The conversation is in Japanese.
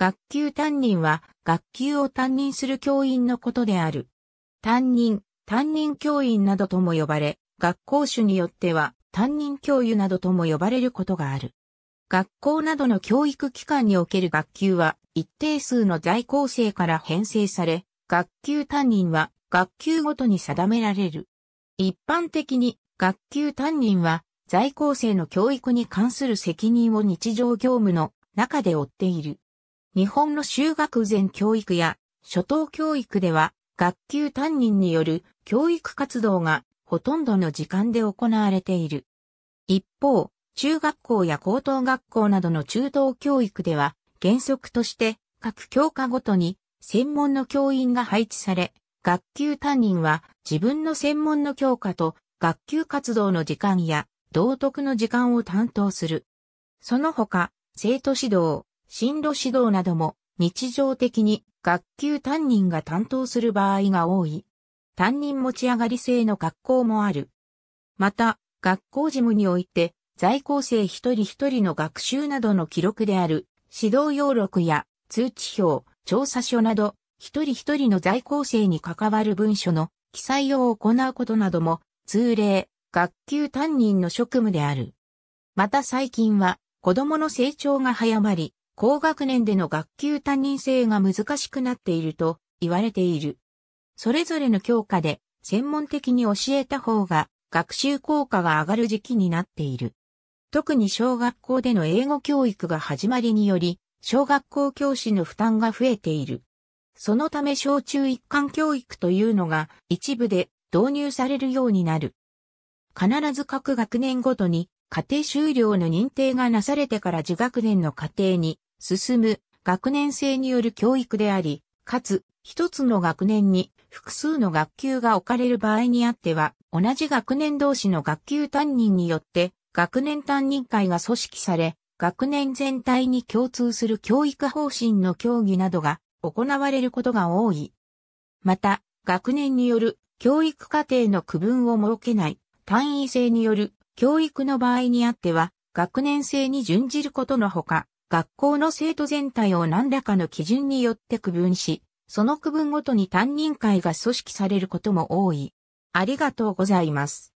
学級担任は、学級を担任する教員のことである。担任、担任教員などとも呼ばれ、学校種によっては、担任教諭などとも呼ばれることがある。学校などの教育機関における学級は、一定数の在校生から編成され、学級担任は学級ごとに定められる。一般的に学級担任は在校生の教育に関する責任を日常業務の中で負っている。日本の修学前教育や初等教育では学級担任による教育活動がほとんどの時間で行われている。一方、中学校や高等学校などの中等教育では原則として各教科ごとに専門の教員が配置され、学級担任は自分の専門の教科と学級活動の時間や道徳の時間を担当する。その他、生徒指導、進路指導なども日常的に学級担任が担当する場合が多い。担任持ち上がり制の学校もある。また、学校事務において、在校生一人一人の学習などの記録である、指導要録や通知表、調査書など、一人一人の在校生に関わる文書の記載を行うことなども、通例、学級担任の職務である。また最近は、子供の成長が早まり、高学年での学級担任制が難しくなっていると言われている。それぞれの教科で専門的に教えた方が学習効果が上がる時期になっている。特に小学校での英語教育が始まりにより、小学校教師の負担が増えている。そのため小中一貫教育というのが一部で導入されるようになる。必ず各学年ごとに家庭修了の認定がなされてから自学年の家庭に進む学年制による教育であり、かつ、一つの学年に複数の学級が置かれる場合にあっては、同じ学年同士の学級担任によって、学年担任会が組織され、学年全体に共通する教育方針の協議などが行われることが多い。また、学年による教育課程の区分を設けない単位制による教育の場合にあっては、学年制に準じることのほか、学校の生徒全体を何らかの基準によって区分し、その区分ごとに担任会が組織されることも多い。ありがとうございます。